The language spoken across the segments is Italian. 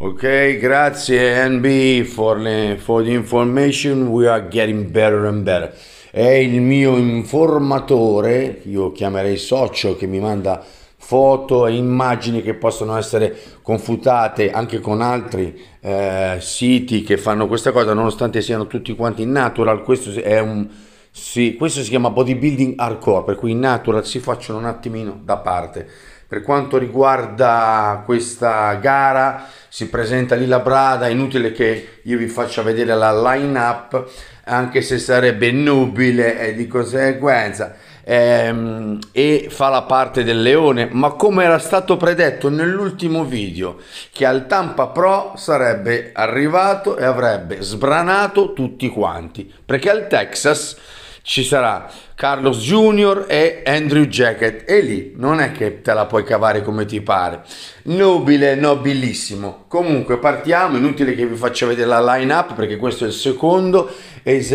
Ok, grazie NB for, le, for the information, we are getting better and better. È il mio informatore, io chiamerei socio, che mi manda foto e immagini che possono essere confutate anche con altri eh, siti che fanno questa cosa, nonostante siano tutti quanti in natural, questo è un... Sì, questo si chiama bodybuilding hardcore, per cui in natural si facciano un attimino da parte. Per quanto riguarda questa gara, si presenta lì la Brada, inutile che io vi faccia vedere la line-up, anche se sarebbe nubile e eh, di conseguenza, ehm, e fa la parte del leone, ma come era stato predetto nell'ultimo video, che al Tampa Pro sarebbe arrivato e avrebbe sbranato tutti quanti, perché al Texas ci sarà Carlos Junior e Andrew Jacket e lì non è che te la puoi cavare come ti pare. Nobile, nobilissimo. Comunque partiamo, inutile che vi faccia vedere la line up perché questo è il secondo ed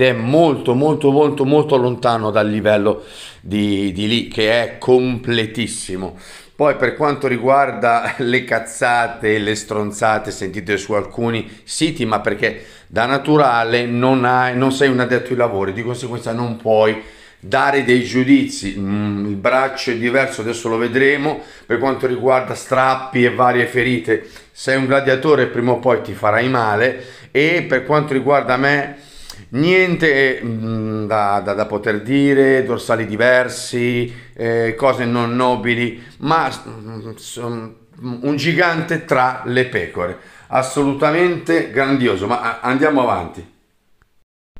è molto molto molto molto lontano dal livello di, di lì che è completissimo. Poi per quanto riguarda le cazzate e le stronzate sentite su alcuni siti, ma perché da naturale non, hai, non sei un addetto ai lavori, di conseguenza non puoi dare dei giudizi, mm, il braccio è diverso, adesso lo vedremo, per quanto riguarda strappi e varie ferite, sei un gladiatore prima o poi ti farai male e per quanto riguarda me niente mm, da, da, da, poter dire, dorsali diversi, eh, cose non nobili, ma mm, un gigante tra le pecore, assolutamente grandioso, ma ah, andiamo avanti.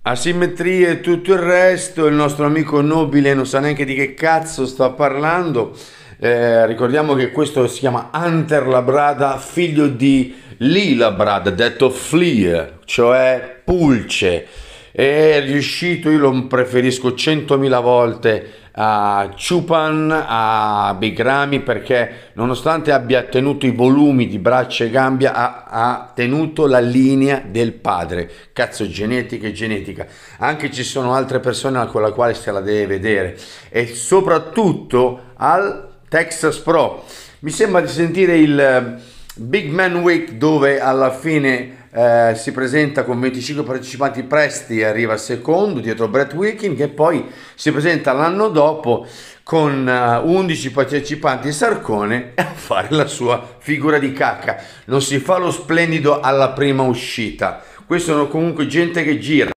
Asimmetrie e tutto il resto, il nostro amico nobile non sa neanche di che cazzo sta parlando. Eh, ricordiamo che questo si chiama Hunter Labrada, figlio di Lilabrad, detto Fleer, cioè pulce è riuscito, io lo preferisco 100.000 volte a Chupan, a Big Ramy perché nonostante abbia tenuto i volumi di braccia e gambe ha, ha tenuto la linea del padre, cazzo genetica e genetica, anche ci sono altre persone con la quale se la deve vedere e soprattutto al Texas Pro mi sembra di sentire il eh, Big Man Week dove alla fine eh, si presenta con 25 partecipanti presti e arriva secondo dietro Brett Wilkin che poi si presenta l'anno dopo con uh, eh, 11 partecipanti Sarcone a fare la sua figura di cacca. Non si fa lo splendido alla prima uscita. Questi sono comunque gente che gira.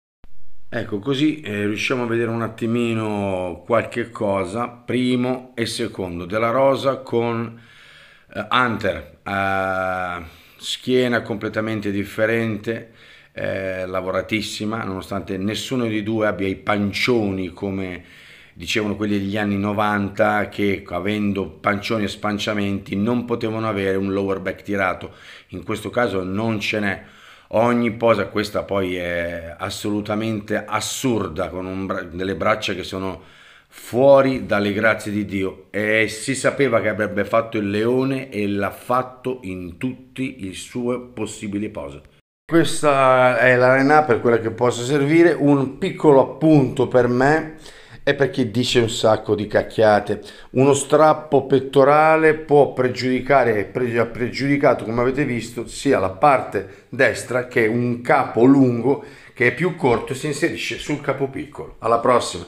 Ecco, così eh, riusciamo a vedere un attimino qualche cosa, primo e secondo, della rosa con eh, Hunter. Eh, schiena completamente differente, eh, lavoratissima, nonostante nessuno di due abbia i pancioni come dicevano quelli degli anni 90 che avendo pancioni e spanciamenti non potevano avere un lower back tirato, in questo caso non ce n'è. Ogni posa, questa poi è assolutamente assurda, con bra- delle braccia che sono fuori dalle grazie di Dio e si sapeva che avrebbe fatto il leone e l'ha fatto in tutti i suoi possibili pause. Questa è l'arena per quella che possa servire, un piccolo appunto per me è perché dice un sacco di cacchiate. Uno strappo pettorale può pregiudicare, e ha pregiudicato come avete visto, sia la parte destra che un capo lungo che è più corto e si inserisce sul capo piccolo. Alla prossima!